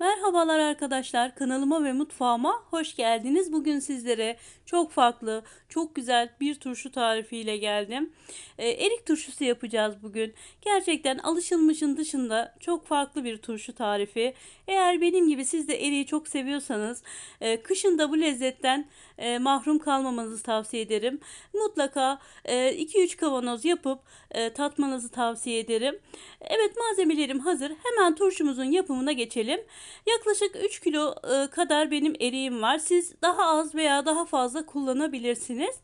Merhabalar arkadaşlar kanalıma ve mutfağıma hoş geldiniz. Bugün sizlere çok farklı, çok güzel bir turşu tarifiyle geldim. E, erik turşusu yapacağız bugün. Gerçekten alışılmışın dışında çok farklı bir turşu tarifi. Eğer benim gibi siz de eriği çok seviyorsanız e, kışın da bu lezzetten e, mahrum kalmamanızı tavsiye ederim. Mutlaka 2-3 e, kavanoz yapıp e, tatmanızı tavsiye ederim. Evet malzemelerim hazır. Hemen turşumuzun yapımına geçelim. Yaklaşık 3 kilo e, kadar benim eriğim var. Siz daha az veya daha fazla kullanabilirsiniz.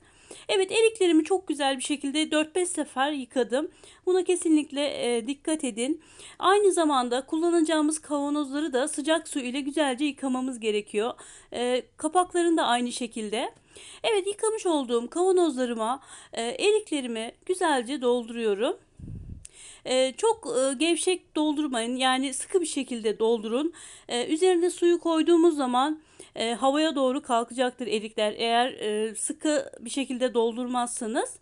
Evet eriklerimi çok güzel bir şekilde 4-5 sefer yıkadım. Buna kesinlikle e, dikkat edin. Aynı zamanda kullanacağımız kavanozları da sıcak su ile güzelce yıkamamız gerekiyor. E, kapaklarını da aynı şekilde. Evet yıkamış olduğum kavanozlarıma e, eriklerimi güzelce dolduruyorum. Ee, çok e, gevşek doldurmayın. Yani sıkı bir şekilde doldurun. E, üzerine suyu koyduğumuz zaman e, havaya doğru kalkacaktır erikler. Eğer e, sıkı bir şekilde doldurmazsanız.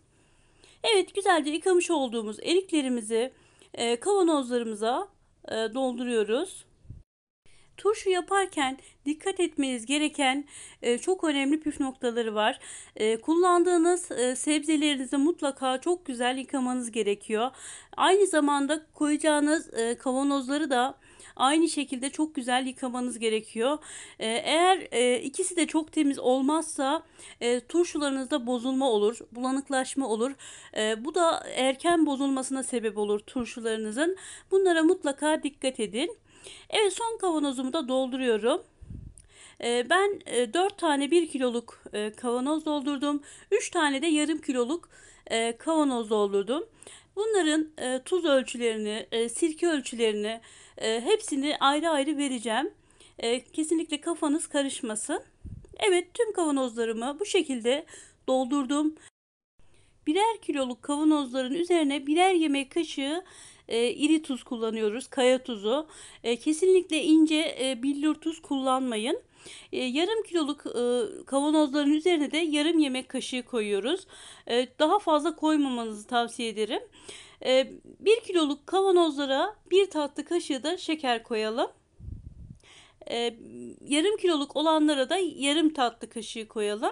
Evet güzelce yıkamış olduğumuz eriklerimizi kavanozlarımıza dolduruyoruz. Turşu yaparken dikkat etmeniz gereken e, çok önemli püf noktaları var. E, kullandığınız e, sebzelerinizi mutlaka çok güzel yıkamanız gerekiyor. Aynı zamanda koyacağınız kavanozları da aynı şekilde çok güzel yıkamanız gerekiyor. eğer ikisi de çok temiz olmazsa turşularınızda bozulma olur, bulanıklaşma olur. bu da erken bozulmasına sebep olur turşularınızın. Bunlara mutlaka dikkat edin. Evet son kavanozumu da dolduruyorum. Ee, ben 4 e, tane 1 kiloluk e, kavanoz doldurdum. 3 tane de yarım kiloluk e, kavanoz doldurdum. Bunların tuz ölçülerini, sirke ölçülerini hepsini ayrı ayrı vereceğim. Kesinlikle kafanız karışmasın. Evet tüm kavanozlarımı bu şekilde doldurdum. Birer kiloluk kavanozların üzerine birer yemek kaşığı e, iri tuz kullanıyoruz. Kaya tuzu. E, kesinlikle ince e, billur tuz kullanmayın. E, yarım kiloluk e, kavanozların üzerine de yarım yemek kaşığı koyuyoruz. E, daha fazla koymamanızı tavsiye ederim. E, 1 kiloluk kavanozlara bir tatlı kaşığı da şeker koyalım. E, yarım kiloluk olanlara da yarım tatlı kaşığı koyalım.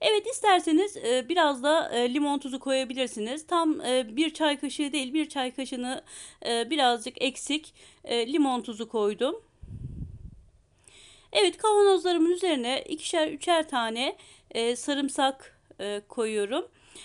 Evet isterseniz e, biraz da e, limon tuzu koyabilirsiniz. Tam e, bir çay kaşığı değil bir çay kaşığını birazcık eksik limon tuzu koydum. Evet kavanozlarımın üzerine ikişer üçer tane sarımsak koyuyorum.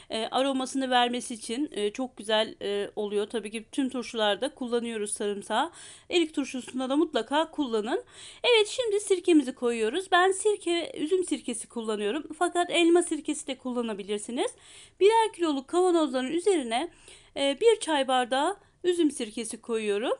E, aromasını vermesi için e, çok güzel e, oluyor. Tabii ki tüm turşularda kullanıyoruz sarımsağı. Erik turşusunda da mutlaka kullanın. Evet şimdi sirkemizi koyuyoruz. Ben sirke, üzüm sirkesi kullanıyorum. Fakat elma sirkesi de kullanabilirsiniz. Birer kiloluk kavanozların üzerine e, bir çay bardağı üzüm sirkesi koyuyorum.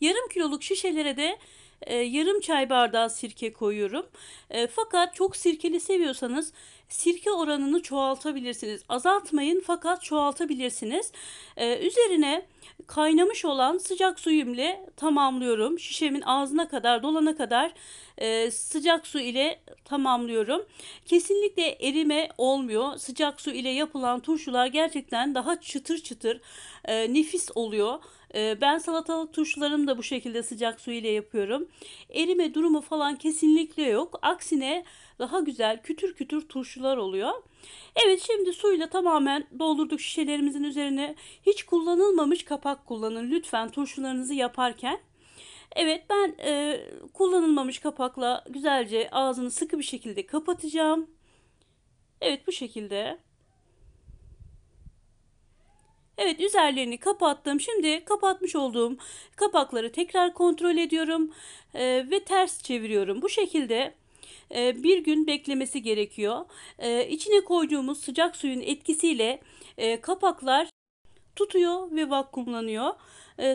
Yarım kiloluk şişelere de e, yarım çay bardağı sirke koyuyorum. E, fakat çok sirkeli seviyorsanız sirke oranını çoğaltabilirsiniz. Azaltmayın fakat çoğaltabilirsiniz. E, üzerine kaynamış olan sıcak suyum ile tamamlıyorum. Şişemin ağzına kadar dolana kadar e, sıcak su ile tamamlıyorum. Kesinlikle erime olmuyor. Sıcak su ile yapılan turşular gerçekten daha çıtır çıtır e, nefis oluyor. E, ben salatalık turşularımı da bu şekilde sıcak su ile yapıyorum. Erime durumu falan kesinlikle yok. Aksine daha güzel kütür kütür turşular oluyor. Evet şimdi suyla tamamen doldurduk şişelerimizin üzerine. Hiç kullanılmamış kapak kullanın lütfen turşularınızı yaparken. Evet ben e, kullanılmamış kapakla güzelce ağzını sıkı bir şekilde kapatacağım. Evet bu şekilde. Evet üzerlerini kapattım. Şimdi kapatmış olduğum kapakları tekrar kontrol ediyorum e, ve ters çeviriyorum. Bu şekilde e, bir gün beklemesi gerekiyor. E, içine koyduğumuz sıcak suyun etkisiyle e, kapaklar tutuyor ve vakumlanıyor.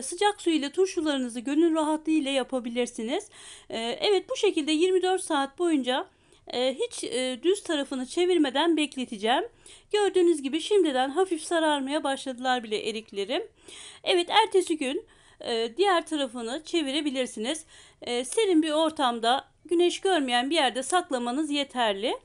sıcak su ile turşularınızı gönül rahatlığı ile yapabilirsiniz. evet bu şekilde 24 saat boyunca hiç düz tarafını çevirmeden bekleteceğim. Gördüğünüz gibi şimdiden hafif sararmaya başladılar bile eriklerim. Evet ertesi gün diğer tarafını çevirebilirsiniz. serin bir ortamda güneş görmeyen bir yerde saklamanız yeterli.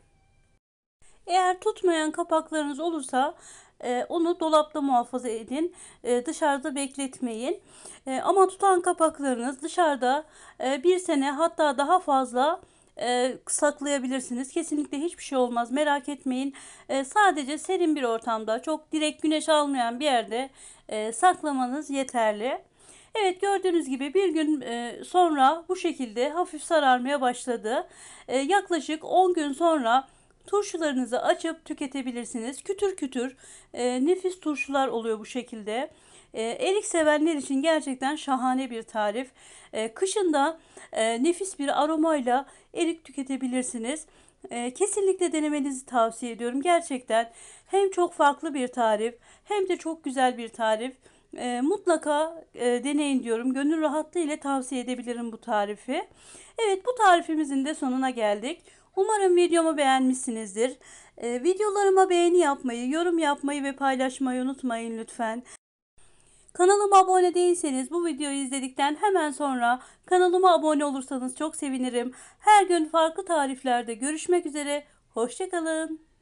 Eğer tutmayan kapaklarınız olursa e, onu dolapta muhafaza edin. E, dışarıda bekletmeyin. E, ama tutan kapaklarınız dışarıda bir sene hatta daha fazla saklayabilirsiniz. Kesinlikle hiçbir şey olmaz. Merak etmeyin. sadece serin bir ortamda, çok direkt güneş almayan bir yerde saklamanız yeterli. Evet gördüğünüz gibi bir gün e, sonra bu şekilde hafif sararmaya başladı. E, yaklaşık 10 gün sonra turşularınızı açıp tüketebilirsiniz. Kütür kütür e, nefis turşular oluyor bu şekilde. E, erik sevenler için gerçekten şahane bir tarif. E, kışında nefis bir aromayla erik tüketebilirsiniz. kesinlikle denemenizi tavsiye ediyorum. Gerçekten hem çok farklı bir tarif hem de çok güzel bir tarif. E, mutlaka e, deneyin diyorum. Gönül rahatlığı ile tavsiye edebilirim bu tarifi. Evet bu tarifimizin de sonuna geldik. Umarım videomu beğenmişsinizdir. E, videolarıma beğeni yapmayı, yorum yapmayı ve paylaşmayı unutmayın lütfen. Kanalıma abone değilseniz bu videoyu izledikten hemen sonra kanalıma abone olursanız çok sevinirim. Her gün farklı tariflerde görüşmek üzere. Hoşçakalın.